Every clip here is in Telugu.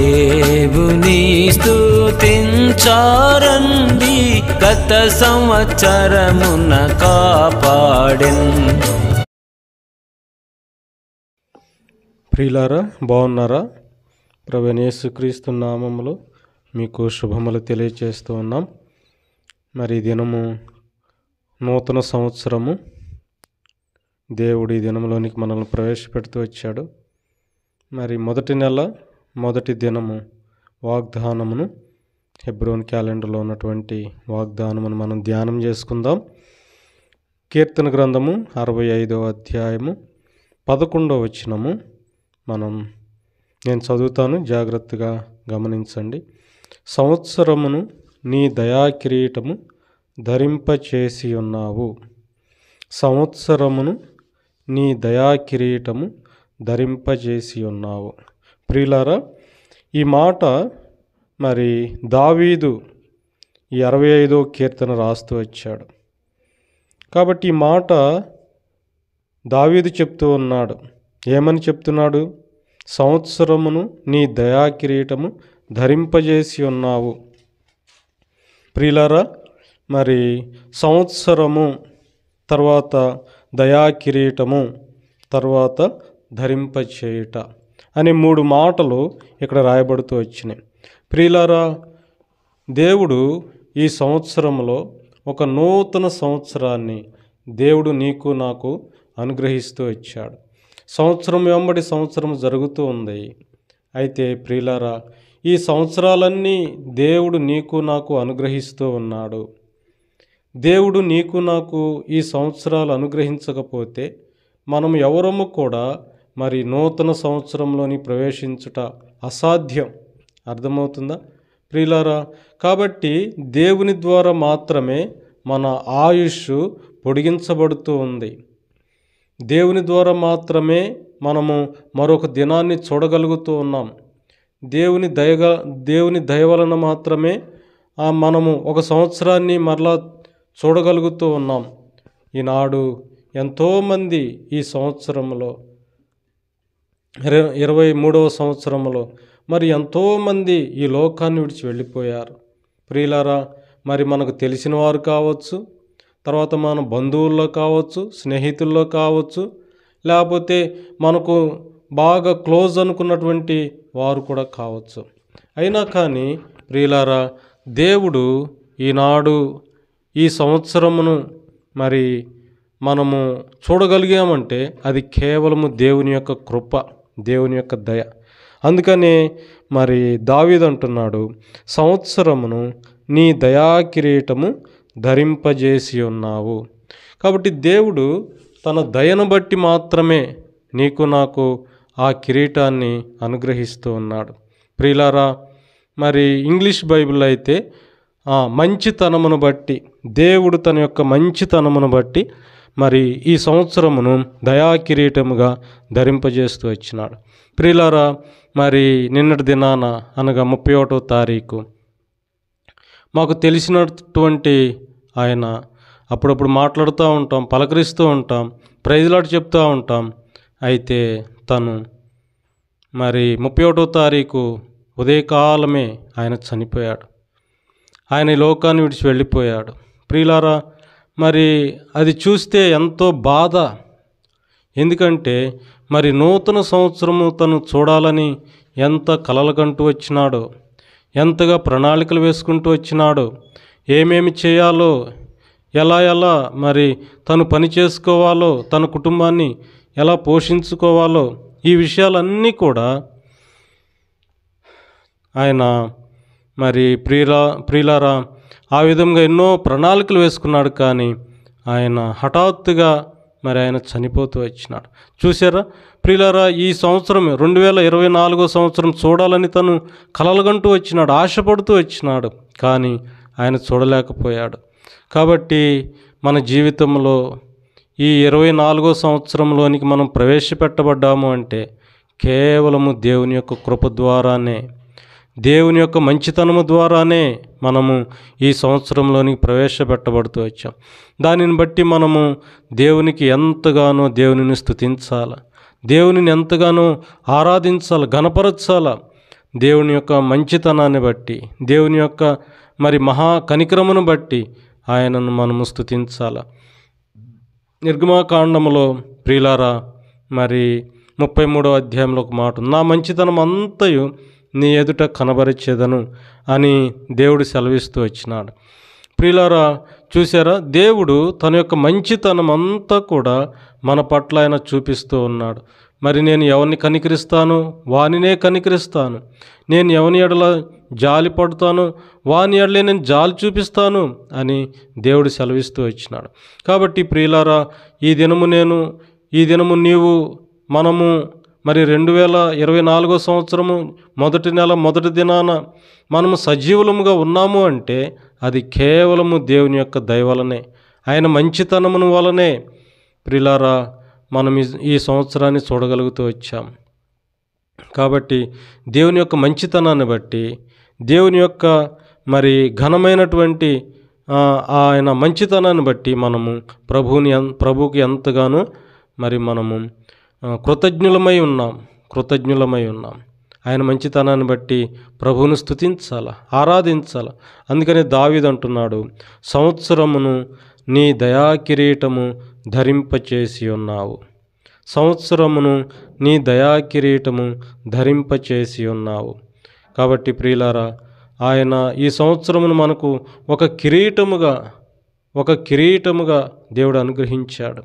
దేవుని స్థుతించారండి గత సంవత్సరమున కాపాడెన్ ప్రియులారా బాగున్నారా ప్రవణేశుక్రీస్తు నామంలో మీకు శుభములు తెలియచేస్తూ ఉన్నాం మరి దినము నూతన సంవత్సరము దేవుడు ఈ దినంలోనికి మనల్ని ప్రవేశపెడుతూ వచ్చాడు మరి మొదటి నెల మొదటి దినము వాగ్దానమును హెబ్రోన్ క్యాలెండర్లో ఉన్నటువంటి వాగ్దానమును మనం ధ్యానం చేసుకుందాం కీర్తన గ్రంథము అరవై ఐదవ అధ్యాయము పదకొండవ వచ్చినము మనం నేను చదువుతాను జాగ్రత్తగా గమనించండి సంవత్సరమును నీ దయా కిరీటము ధరింపచేసి ఉన్నావు సంవత్సరమును నీ దయా కిరీటము ధరింపజేసి ఉన్నావు ప్రియులారా ఈ మాట మరి దావీదు ఈ అరవై ఐదో కీర్తన రాస్తూ వచ్చాడు కాబట్టి ఈ మాట దావీదు చెప్తూ ఉన్నాడు ఏమని చెప్తున్నాడు సంవత్సరమును నీ దయా కిరీటము ధరింపజేసి ఉన్నావు ప్రియులారా మరి సంవత్సరము తర్వాత దయా కిరీటము తర్వాత ధరింపచేయుట అనే మూడు మాటలు ఇక్కడ రాయబడుతూ వచ్చినాయి ప్రియులారా దేవుడు ఈ సంవత్సరంలో ఒక నూతన సంవత్సరాన్ని దేవుడు నీకు నాకు అనుగ్రహిస్తూ ఇచ్చాడు సంవత్సరం వెంబడి సంవత్సరం జరుగుతూ ఉంది అయితే ప్రియులారా ఈ సంవత్సరాలన్నీ దేవుడు నీకు నాకు అనుగ్రహిస్తూ ఉన్నాడు దేవుడు నీకు నాకు ఈ సంవత్సరాలు అనుగ్రహించకపోతే మనం ఎవరము కూడా మరి నూతన సంవత్సరంలోని ప్రవేశించుట అసాధ్యం అర్థమవుతుందా ప్రియులారా కాబట్టి దేవుని ద్వారా మాత్రమే మన ఆయుష్ పొడిగించబడుతూ ఉంది దేవుని ద్వారా మాత్రమే మనము మరొక దినాన్ని చూడగలుగుతూ ఉన్నాం దేవుని దయగా దేవుని దయ వలన మాత్రమే మనము ఒక సంవత్సరాన్ని మరలా చూడగలుగుతూ ఉన్నాం ఈనాడు ఎంతోమంది ఈ సంవత్సరంలో ఇరవై మూడవ సంవత్సరంలో మరి ఎంతోమంది ఈ లోకాన్ని విడిచి వెళ్ళిపోయారు ప్రియులారా మరి మనకు తెలిసిన వారు కావచ్చు తర్వాత మన బంధువుల్లో కావచ్చు స్నేహితుల్లో కావచ్చు లేకపోతే మనకు బాగా క్లోజ్ అనుకున్నటువంటి వారు కూడా కావచ్చు అయినా కానీ ప్రియులారా దేవుడు ఈనాడు ఈ సంవత్సరమును మరి మనము చూడగలిగామంటే అది కేవలము దేవుని యొక్క కృప దేవుని యొక్క దయ అందుకనే మరి దావిదంటున్నాడు సంవత్సరమును నీ దయా కిరీటము ధరింపజేసి ఉన్నావు కాబట్టి దేవుడు తన దయను బట్టి మాత్రమే నీకు నాకు ఆ కిరీటాన్ని అనుగ్రహిస్తూ ఉన్నాడు ప్రిలారా మరి ఇంగ్లీష్ బైబిల్ అయితే మంచితనమును బట్టి దేవుడు తన యొక్క మంచితనమును బట్టి మరి ఈ సంవత్సరమును దయాకిరీటముగా ధరింపజేస్తూ వచ్చినాడు ప్రిలారా మరి నిన్నటి దినాన అనగా ముప్పై ఒకటో తారీఖు మాకు తెలిసినటువంటి ఆయన అప్పుడప్పుడు మాట్లాడుతూ ఉంటాం పలకరిస్తూ ఉంటాం ప్రైజ్లాట్ చెప్తూ ఉంటాం అయితే తను మరి ముప్పై ఒకటో తారీఖు ఉదయకాలమే ఆయన చనిపోయాడు ఆయన లోకాన్ని విడిచి వెళ్ళిపోయాడు ప్రియులారా మరి అది చూస్తే ఎంతో బాధ ఎందుకంటే మరి నూతన సంవత్సరము తను చూడాలని ఎంత కలలుగంటూ వచ్చినాడో ఎంతగా ప్రణాళికలు వేసుకుంటూ వచ్చినాడో ఏమేమి చేయాలో ఎలా ఎలా మరి తను పని చేసుకోవాలో తన కుటుంబాన్ని ఎలా పోషించుకోవాలో ఈ విషయాలన్నీ కూడా ఆయన మరి ప్రియులా ప్రియులారా ఆ విధంగా ఎన్నో ప్రణాళికలు వేసుకున్నాడు కానీ ఆయన హఠాత్తుగా మరి ఆయన చనిపోతూ వచ్చినాడు చూసారా ప్రియులారా ఈ సంవత్సరం రెండు వేల ఇరవై నాలుగో సంవత్సరం చూడాలని తను కలలుగంటూ వచ్చినాడు ఆశపడుతూ వచ్చినాడు కానీ ఆయన చూడలేకపోయాడు కాబట్టి మన జీవితంలో ఈ ఇరవై నాలుగో సంవత్సరంలోనికి మనం ప్రవేశపెట్టబడ్డాము అంటే కేవలము దేవుని యొక్క కృప ద్వారానే దేవుని యొక్క మంచితనము ద్వారానే మనము ఈ సంవత్సరంలోని ప్రవేశపెట్టబడుతూ వచ్చాం దానిని బట్టి మనము దేవునికి ఎంతగానో దేవునిని స్థుతించాల దేవునిని ఎంతగానో ఆరాధించాలి గణపరచాలా దేవుని యొక్క మంచితనాన్ని బట్టి దేవుని యొక్క మరి మహా కనిక్రమను బట్టి ఆయనను మనము స్థుతించాల నిర్గమాకాండములో ప్రియులారా మరి ముప్పై మూడో అధ్యాయంలో ఒక మాట నా మంచితనం అంతయు నీ ఎదుట కనబరిచేదను అని దేవుడు సెలవిస్తూ వచ్చినాడు ప్రియులారా చూసారా దేవుడు తన యొక్క మంచితనం అంతా కూడా మన పట్ల ఆయన చూపిస్తూ ఉన్నాడు మరి నేను ఎవరిని కనికరిస్తాను వానినే కనికరిస్తాను నేను ఎవని ఎడల జాలి పడతాను వాని ఎడలే నేను జాలి చూపిస్తాను అని దేవుడు సెలవిస్తూ వచ్చినాడు కాబట్టి ప్రియులారా ఈ దినము నేను ఈ దినము నీవు మనము మరి రెండు వేల ఇరవై నాలుగో సంవత్సరము మొదటి నెల మొదటి దినాన మనము సజీవులముగా ఉన్నాము అంటే అది కేవలము దేవుని యొక్క దయవలనే ఆయన మంచితనమును వలనే ప్రిలారా మనం ఈ సంవత్సరాన్ని చూడగలుగుతూ వచ్చాం కాబట్టి దేవుని యొక్క మంచితనాన్ని బట్టి దేవుని యొక్క మరి ఘనమైనటువంటి ఆయన మంచితనాన్ని బట్టి మనము ప్రభువుని ప్రభుకి ఎంతగానో మరి మనము కృతజ్ఞులమై ఉన్నాం కృతజ్ఞులమై ఉన్నాం ఆయన మంచితనాన్ని బట్టి ప్రభువును స్థుతించాల ఆరాధించాల అందుకని దావిద్ అంటున్నాడు సంవత్సరమును నీ దయాకిరీటము ధరింపచేసి ఉన్నావు సంవత్సరమును నీ దయాకిరీటము ధరింపచేసి ఉన్నావు కాబట్టి ప్రియులారా ఆయన ఈ సంవత్సరమును మనకు ఒక కిరీటముగా ఒక కిరీటముగా దేవుడు అనుగ్రహించాడు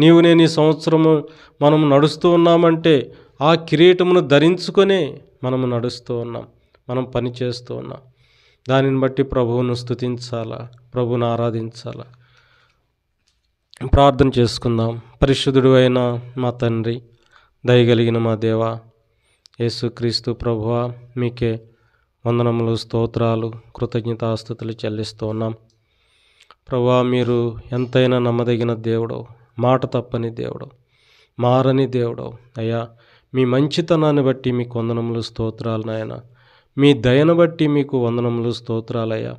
నీవు నేను ఈ సంవత్సరము మనం నడుస్తూ ఉన్నామంటే ఆ కిరీటమును ధరించుకొని మనము నడుస్తూ ఉన్నాం మనం పని చేస్తూ ఉన్నాం దానిని బట్టి ప్రభువును స్థుతించాలా ప్రభువును ఆరాధించాలా ప్రార్థన చేసుకుందాం పరిశుద్ధుడు అయిన మా తండ్రి దయగలిగిన మా దేవ యేసుక్రీస్తు ప్రభువ మీకే వందనములు స్తోత్రాలు కృతజ్ఞతాస్థుతులు చెల్లిస్తూ ఉన్నాం ప్రభా మీరు ఎంతైనా నమ్మదగిన దేవుడో మాట తప్పని దేవుడు మారని దేవుడు అయ్యా మీ మంచితనాన్ని బట్టి మీకు వందనములు స్తోత్రాలు నాయన మీ దయను బట్టి మీకు వందనములు స్తోత్రాలయ్యా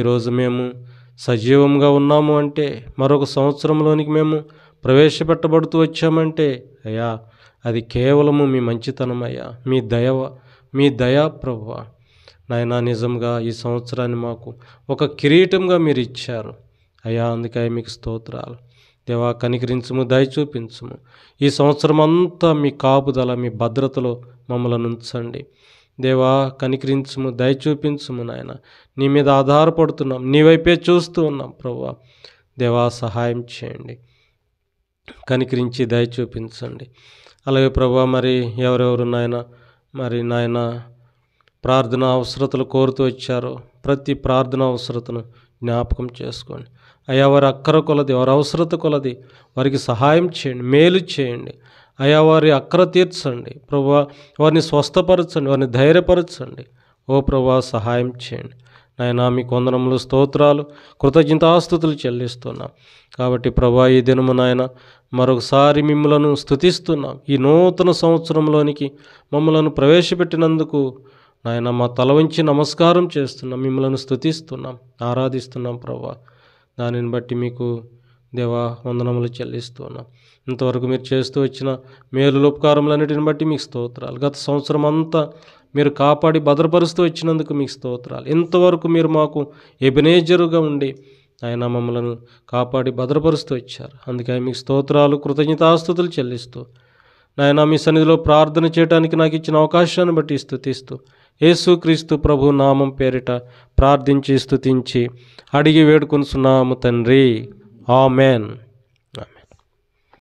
ఈరోజు మేము సజీవంగా ఉన్నాము అంటే మరొక సంవత్సరంలోనికి మేము ప్రవేశపెట్టబడుతూ వచ్చామంటే అయ్యా అది కేవలము మీ మంచితనమయ్యా మీ దయవ మీ దయా ప్రభు నాయన నిజంగా ఈ సంవత్సరాన్ని మాకు ఒక కిరీటంగా మీరు ఇచ్చారు అయ్యా అందుకే మీకు స్తోత్రాలు దేవా కనికరించము దయ ఈ సంవత్సరం అంతా మీ కాపుదల మీ భద్రతలో మమ్మల్ని ఉంచండి దేవా కనికరించము దయ నాయన నీ మీద ఆధారపడుతున్నాం నీ వైపే చూస్తూ ఉన్నాం ప్రభు దేవా సహాయం చేయండి కనికరించి దయ చూపించండి అలాగే ప్రభు మరి ఎవరెవరు నాయన మరి నాయన ప్రార్థన అవసరతలు కోరుతూ వచ్చారో ప్రతి ప్రార్థన అవసరతను జ్ఞాపకం చేసుకోండి అయా వారి అక్కర కొలది వారి అవసరత కొలది వారికి సహాయం చేయండి మేలు చేయండి అయా వారి అక్కర తీర్చండి ప్రభా వారిని స్వస్థపరచండి వారిని ధైర్యపరచండి ఓ ప్రభా సహాయం చేయండి నాయన మీ కొందనములు స్తోత్రాలు కృతజ్ఞతాస్థుతులు చెల్లిస్తున్నాం కాబట్టి ప్రభా ఈ దినము నాయన మరొకసారి మిమ్మలను స్థుతిస్తున్నాం ఈ నూతన సంవత్సరంలోనికి మమ్మలను ప్రవేశపెట్టినందుకు నాయన మా తల వంచి నమస్కారం చేస్తున్నాం మిమ్మల్ని స్థుతిస్తున్నాం ఆరాధిస్తున్నాం ప్రభా దానిని బట్టి మీకు దేవా వందనములు చెల్లిస్తున్నాం ఇంతవరకు మీరు చేస్తూ వచ్చిన మేలు బట్టి మీకు స్తోత్రాలు గత సంవత్సరం అంతా మీరు కాపాడి భద్రపరుస్తూ వచ్చినందుకు మీకు స్తోత్రాలు ఇంతవరకు మీరు మాకు ఎబినేజరుగా ఉండి ఆయన మమ్మలను కాపాడి భద్రపరుస్తూ వచ్చారు అందుకే మీకు స్తోత్రాలు కృతజ్ఞతాస్తుతులు చెల్లిస్తూ నాయన మీ సన్నిధిలో ప్రార్థన చేయడానికి నాకు ఇచ్చిన అవకాశాన్ని బట్టి స్థుతిస్తూ యేసుక్రీస్తు ప్రభు నామం పేరిట ప్రార్థించి స్థుతించి అడిగి వేడుకొనుచున్నాము తండ్రి ఆమెన్